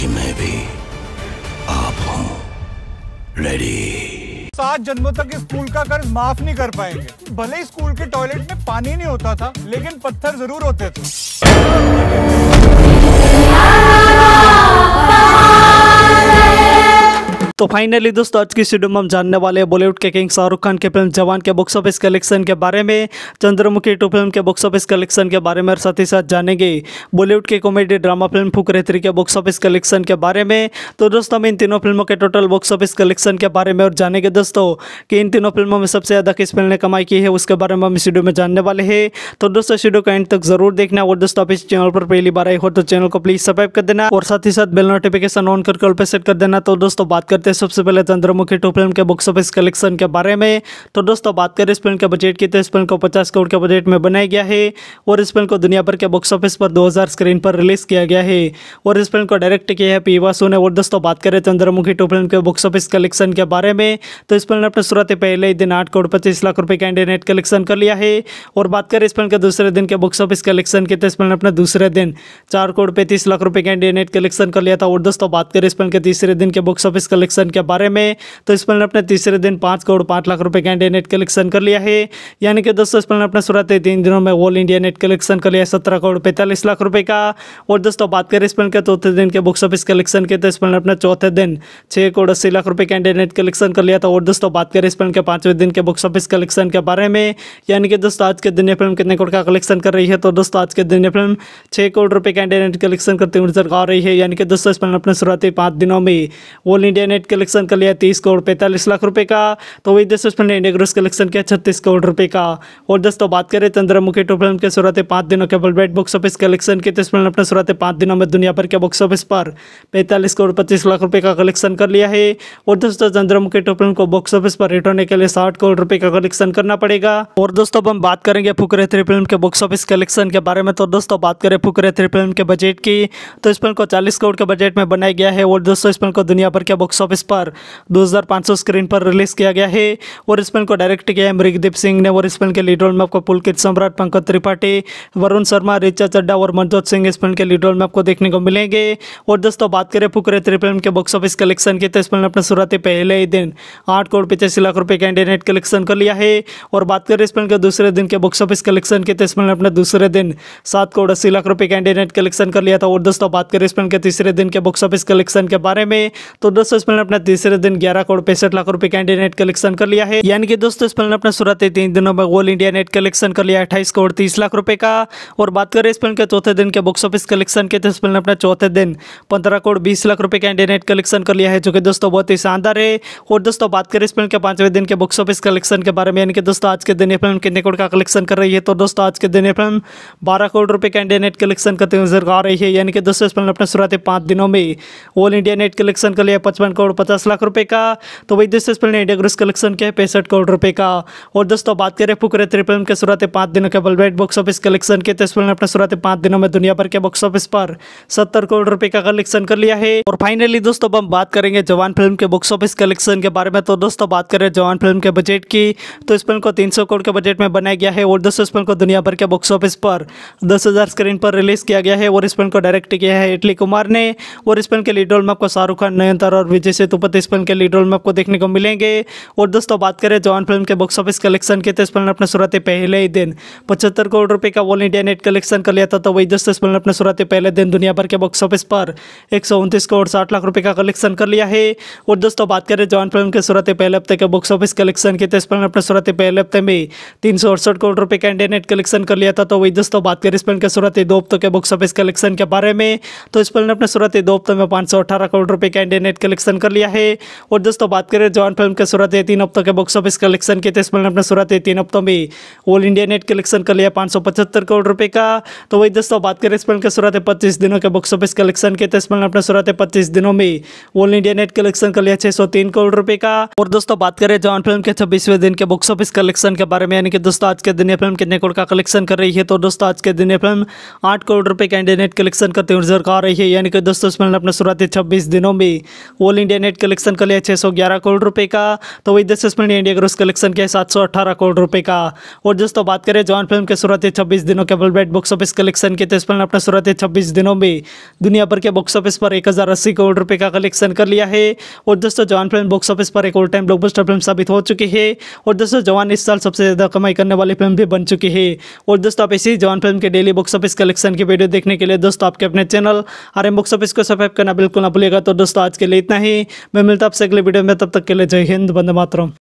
कि मैं भी आप हूँ रेडी सात जन्मों तक स्कूल का कर्ज माफ नहीं कर पाएंगे भले ही स्कूल के टॉयलेट में पानी नहीं होता था लेकिन पत्थर जरूर होते थे तो फाइनली दोस्तों आज की वीडियो में हम जानने वाले हैं बॉलीवुड के किंग शाहरुख खान के फिल्म जवान के बॉक्स ऑफिस कलेक्शन के बारे में चंद्रमुखी टू फिल्म के बॉक्स ऑफिस कलेक्शन के बारे में और साथ ही साथ जानेंगे बॉलीवुड के comedy drama film Fukrey three के बॉक्स ऑफिस कलेक्शन के बारे में तो दोस्तों हम इन तीनों फिल्मों के टोटल बॉक्स ऑफिस कलेक्शन के बारे में और जानेंगे दोस्तों कि इन तीनों फिल्मों में सबसे ज़्यादा किस फिल्म ने कमाई की है उसके बारे में हम इस में जानने वाले हैं तो दोस्तों इस का एंड तक जरूर देखना और दोस्तों आप इस चैनल पर पहली बार आई हो तो चैनल को प्लीज़ सब्सक्राइब कर देना और साथ ही साथ बेल नोटिफिकेशन ऑन करके ऑल पर सेट कर देना तो दोस्तों बात करते करते हैं सबसे पहले चंद्रमुखी तो टू फिल्म के बॉक्स ऑफिस कलेक्शन के बारे में तो दोस्तों बात करें इस फिल्म के बजट की तो इस फिल्म को पचास करोड़ के बजट में बनाया गया है और इस फिल्म को दुनिया भर के बॉक्स ऑफिस पर दो स्क्रीन पर रिलीज़ किया गया है और इस फिल्म को डायरेक्ट किया है पीवा वासु ने और दोस्तों बात करें चंद्रमुखी तो टू फिल्म के बॉक्स ऑफिस कलेक्शन के बारे में तो इस फिल्म ने अपने शुरुआत पहले ही दिन आठ करोड़ पच्चीस लाख रुपये का इंटरनेट कलेक्शन कर लिया है और बात करें इस फिल्म के दूसरे दिन के बॉक्स ऑफिस कलेक्शन की तो इस फिल्म ने अपने दूसरे दिन चार करोड़ पैंतीस लाख रुपये का इंटरनेट कलेक्शन कर लिया था और दोस्तों बात करें इस फिल्म के तीसरे दिन के बॉक्स ऑफिस कलेक्शन कलेक्शन के बारे में तो इस पर अपने तीसरे दिन पाँच करोड़ पाँच लाख रुपये का इंडिया नेट कलेक्शन कर लिया है यानी कि दोस्तों इस पर अपने शुरुआत तीन दिनों में ऑल इंडिया नेट कलेक्शन कर लिया सत्रह करोड़ पैंतालीस लाख रुपये का और दोस्तों बात करें इस पर के चौथे दिन के बुक्स ऑफिस कलेक्शन के तो इस पर अपने चौथे दिन छः करोड़ अस्सी लाख रुपये का इंडिया नेट कलेक्शन कर लिया था और दोस्तों बात करें इस फिल्म के पाँचवें दिन के बुक्स ऑफिस कलेक्शन के बारे में यानी कि दोस्तों आज के दिन ये फिल्म कितने करोड़ का कलेक्शन कर रही है तो दोस्तों आज के दिन ये फिल्म छः करोड़ रुपए का इंडिया नेट कलेक्शन करते हुए नजर आ रही है यानी कि दोस्तों इस फिल्म अपने शुरुआती पाँच दिनों में ऑल इंडिया नेट कलेक्शन कर लिया तीस करोड़ पैंतालीस लाख रुपए का तो वही दोस्तों उसमें इंडिया ग्रोस कलेक्शन किया छत्तीस करोड़ रुपए का और दोस्तों बात करें चंद्रमुखी टू फिल्म के शुरुआत पाँच दिनों के बलबेट बॉक्स ऑफिस कलेक्शन की तो फिल्म अपने शुरुआत पाँच दिनों में दुनिया भर के बॉक्स ऑफिस पर पैंतालीस करोड़ पच्चीस लाख रुपये का कलेक्शन कर लिया है और दोस्तों तो चंद्रमुखी टू फिल्म को बॉक्स ऑफिस पर हिट होने के लिए साठ करोड़ रुपये का कलेक्शन करना पड़ेगा और दोस्तों अब हम बात करेंगे फुकरे थ्री फिल्म के बॉक्स ऑफिस कलेक्शन के बारे में तो दोस्तों बात करें फुकरे थ्री फिल्म के बजट की तो इस फिल्म को चालीस करोड़ के बजट में बनाया गया है और दोस्तों इस फिल्म को दुनिया भर के बॉक्स ऑफिस बेस पर 2500 स्क्रीन पर रिलीज़ किया गया है और इस फिल्म को डायरेक्ट किया है मृगदीप सिंह ने और इस फिल्म के लीड रोल में आपको पुलकित सम्राट पंकज त्रिपाठी वरुण शर्मा रिचा चड्डा और मनजोत सिंह इस फिल्म के लीड रोल में आपको देखने को मिलेंगे और दोस्तों बात करें फुकरे थ्री फिल्म के बॉक्स ऑफिस कलेक्शन की तो इस फिल्म ने अपने शुरुआती पहले ही दिन आठ करोड़ पचासी लाख रुपये का इंटरनेट कलेक्शन कर लिया है और बात करें इस फिल्म के दूसरे दिन के बॉक्स ऑफिस कलेक्शन की तो इस फिल्म ने अपने दूसरे दिन सात करोड़ अस्सी लाख रुपये का इंटरनेट कलेक्शन कर लिया था और दोस्तों बात करें इस फिल्म के तीसरे दिन के बॉक्स ऑफिस कलेक्शन के बारे में तो दोस्तों इस फिल्म ने अपना तीसरे दिन ग्यारह करोड़ पैंसठ लाख रुपए का इंडिया नेट कलेक्शन कर लिया है यानी कि दोस्तों इस फिल्म ने अपना शुरुआत तीन दिनों में ऑल इंडिया नेट कलेक्शन कर लिया अठाईस करोड़ तीस लाख रुपए का और बात करें इस फिल्म के चौथे दिन के बॉक्स ऑफिस कलेक्शन के इस फिल्म ने अपना चौथे दिन पंद्रह करोड़ बीस लाख रुपए का इंडिया नेट कलेक्शन कर लिया है जो कि दोस्तों बहुत ही शानदार है और दोस्तों बात करें इस फिल्म के पांचवें दिन के बॉक्स ऑफिस कलेक्शन के बारे में यानी कि दोस्तों आज के दिन ये फिल्म कितने करोड़ का कलेक्शन कर रही है तो दोस्तों आज के दिन ये फिल्म बारह करोड़ रुपए का इंडिया नेट कलेक्शन करते नजर आ रही है यानी कि दोस्तों इस फिल्म ने अपना शुरुआत पांच दिनों में ऑल इंडिया नेट कलेक्शन कर लिया पचपन करोड़ करोड़ पचास लाख रुपए का तो वही दूसरे इस फिल्म ने इंडिया ग्रोस कलेक्शन के पैंसठ करोड़ रुपए का और दोस्तों बात करें फुकरे थ्री फिल्म के शुरुआत पाँच दिनों के बलबेट बॉक्स ऑफिस कलेक्शन के तो फिल्म ने अपने शुरुआत पाँच दिनों में दुनिया भर के बॉक्स ऑफिस पर सत्तर करोड़ रुपए का कलेक्शन कर लिया है और फाइनली दोस्तों हम बात करेंगे जवान फिल्म के बॉक्स ऑफिस कलेक्शन के बारे में तो दोस्तों बात करें जवान फिल्म के बजट की तो इस फिल्म को तीन करोड़ के बजट में बनाया गया है और दोस्तों इस फिल्म को दुनिया भर के बॉक्स ऑफिस पर दस स्क्रीन पर रिलीज किया गया है और इस फिल्म को डायरेक्ट किया है इटली कुमार ने और इस फिल्म के लीड में आपको शाहरुख खान नयनतर और विजय सेतु पर इस फिल्म के लीड रोल में आपको देखने को मिलेंगे और दोस्तों बात करें जवान फिल्म के बॉक्स ऑफिस कलेक्शन के तो इस फिल्म ने अपने शुरुआती पहले ही दिन पचहत्तर करोड़ रुपये का ऑल इंडिया नेट कलेक्शन कर लिया था तो वही दोस्तों इस फिल्म ने अपने शुरुआती पहले दिन दुनिया भर के बॉक्स ऑफिस पर एक करोड़ साठ लाख रुपये का कलेक्शन कर लिया है और दोस्तों बात करें जवान फिल्म के शुरुआती पहले हफ्ते के बॉक्स ऑफिस कलेक्शन के तो इस फिल्म ने अपने शुरुआती पहले हफ्ते में तीन करोड़ रुपये का इंडिया नेट कलेक्शन कर लिया था तो वही दोस्तों बात करें इस फिल्म के शुरुआती दो हफ्तों के बॉक्स ऑफिस कलेक्शन के बारे में तो इस फिल्म ने अपने शुरुआती दो हफ्तों में पाँच करोड़ रुपये का इंडिया नेट कलेक्शन कर कर लिया है और दोस्तों बात करें जॉन फिल्म के सूरत है तीन हफ्तों के बॉक्स ऑफिस कलेक्शन की तो इस फिल्म ने अपने सूरत है तीन हफ्तों में ऑल इंडिया नेट कलेक्शन कर लिया पाँच करोड़ रुपये का तो वही दोस्तों बात करें इस फिल्म के सूरत है पच्चीस दिनों के बॉक्स ऑफिस कलेक्शन की तो इस फिल्म ने अपने सूरत है पच्चीस दिनों में ऑल इंडिया नेट कलेक्शन कर लिया छः करोड़ रुपये का और दोस्तों बात करें जॉन फिल्म के छब्बीसवें दिन के बॉक्स ऑफिस कलेक्शन के बारे में यानी कि दोस्तों आज के दिन यह फिल्म कितने करोड़ का कलेक्शन कर रही है तो दोस्तों आज के दिन यह फिल्म आठ करोड़ रुपए का इंडिया नेट कलेक्शन करते हुए नजर आ रही है यानी कि दोस्तों इस फिल्म ने अपने शुरुआती छब्बीस दिनों में ऑल इंडिया नेट कलेक्शन कर लिया ग्यारह करोड़ रुपए का तो वही दस मिनट इंडिया ग्रोस कलेक्शन किया सात सौ अट्ठारह करोड़ रुपए का और दोस्तों बात करें जॉन फिल्म के शुरुआती छब्बीस दिनों के बल्बेट बॉक्स ऑफिस कलेक्शन के तो इस फिल्म अपना अपने शुरुआती छब्बीस दिनों में दुनिया भर के बॉक्स ऑफिस पर एक करोड़ रुपये का कलेक्शन कर लिया है और दोस्तों जवान फिल्म बॉक्स ऑफिस पर एक ऑल टाइम ब्लॉकबस्टर फिल्म साबित हो चुकी है और दोस्तों जवान इस साल सबसे ज़्यादा कमाई करने वाली फिल्म भी बन चुकी है और दोस्तों आप इसी जवान फिल्म के डेली बॉक्स ऑफिस कलेक्शन की वीडियो देखने के लिए दोस्तों आपके अपने चैनल आर बॉक्स ऑफिस को सब्सक्राइब करना बिल्कुल ना भूलिएगा तो दोस्तों आज के लिए इतना ही मैं मिलता आपसे अगले वीडियो में तब तक के लिए जय हिंद बंद मातरम